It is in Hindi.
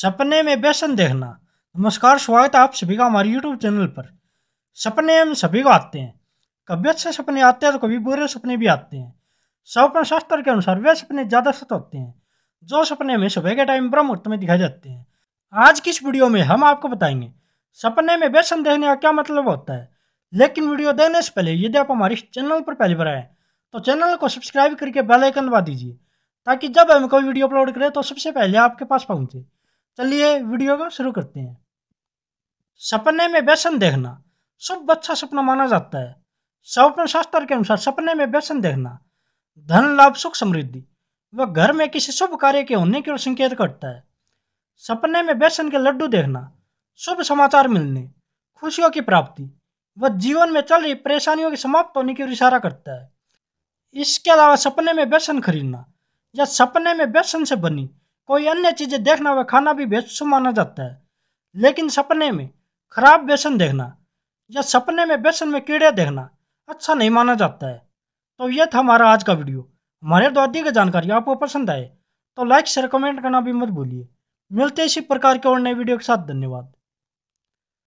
सपने में बेसन देखना नमस्कार स्वागत आप सभी का हमारे यूट्यूब चैनल पर सपने हम सभी को आते हैं कभी अच्छे सपने आते हैं तो कभी बुरे सपने भी आते हैं स्वप्न शास्त्र के अनुसार वे सपने ज़्यादा सत होते हैं जो सपने हमें सुबह के टाइम ब्रह्म मुहूर्त में दिखाए जाते हैं आज की इस वीडियो में हम आपको बताएंगे सपने में बेसन देखने का क्या मतलब होता है लेकिन वीडियो देखने से पहले यदि आप हमारे चैनल पर पहली बार आए तो चैनल को सब्सक्राइब करके बेल आइकन दबा दीजिए ताकि जब हम कोई वीडियो अपलोड करें तो सबसे पहले आपके पास पहुंचे चलिए वीडियो को शुरू करते हैं सपने में व्यसन देखना शुभ अच्छा सपना माना जाता है स्वप्न शास्त्र के अनुसार सपने में व्यसन देखना धन लाभ सुख समृद्धि व घर में किसी शुभ कार्य के होने की ओर संकेत करता है सपने में व्यसन के लड्डू देखना शुभ समाचार मिलने खुशियों की प्राप्ति व जीवन में चल रही परेशानियों के समाप्त होने की ओर इशारा करता है इसके अलावा सपने में व्यसन खरीदना या सपने में व्यसन से बनी कोई अन्य चीज़ें देखना व खाना भी बेवसु माना जाता है लेकिन सपने में खराब बेसन देखना या सपने में बेसन में कीड़े देखना अच्छा नहीं माना जाता है तो यह था हमारा आज का वीडियो हमारे द्वादी की जानकारी आपको पसंद आए तो लाइक शेयर कमेंट करना भी मत भूलिए मिलते इसी प्रकार के और नए वीडियो के साथ धन्यवाद